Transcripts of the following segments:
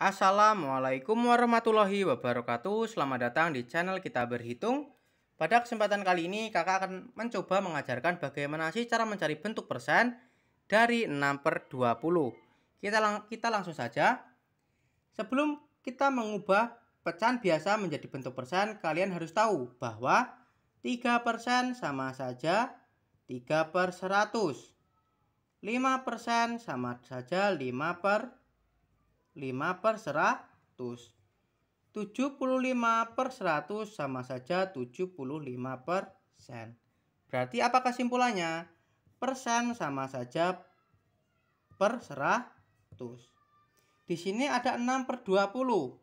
Assalamualaikum warahmatullahi wabarakatuh Selamat datang di channel kita berhitung Pada kesempatan kali ini kakak akan mencoba mengajarkan bagaimana sih cara mencari bentuk persen dari 6 per 20 Kita, lang kita langsung saja Sebelum kita mengubah pecahan biasa menjadi bentuk persen Kalian harus tahu bahwa 3 persen sama saja 3 per 100 5 persen sama saja 5 per 5 per 100. 75 per 100 sama saja 75 persen. Berarti apa kesimpulannya? Persen sama saja per 100. Di sini ada 6 per 20.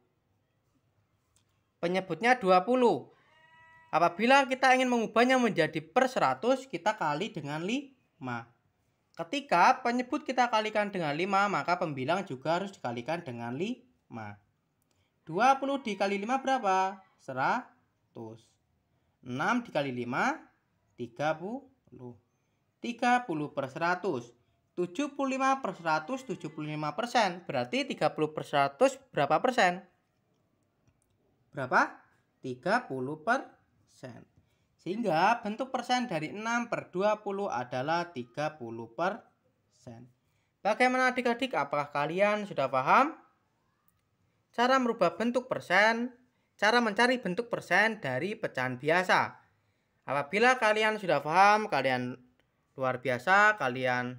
Penyebutnya 20. Apabila kita ingin mengubahnya menjadi per 100, kita kali dengan 5. Ketika penyebut kita kalikan dengan 5, maka pembilang juga harus dikalikan dengan 5. 20 dikali 5 berapa? 100. 6 dikali 5, 30. 30 per 100. 75 per 100, 75 persen. Berarti 30 per 100 berapa persen? Berapa? 30 persen. Sehingga bentuk persen dari 6 per 20 adalah 30 persen. Bagaimana adik-adik, apakah kalian sudah paham? Cara merubah bentuk persen, cara mencari bentuk persen dari pecahan biasa. Apabila kalian sudah paham, kalian luar biasa, kalian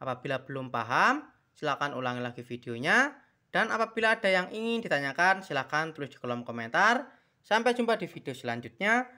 apabila belum paham, silakan ulangi lagi videonya. Dan apabila ada yang ingin ditanyakan, silakan tulis di kolom komentar. Sampai jumpa di video selanjutnya.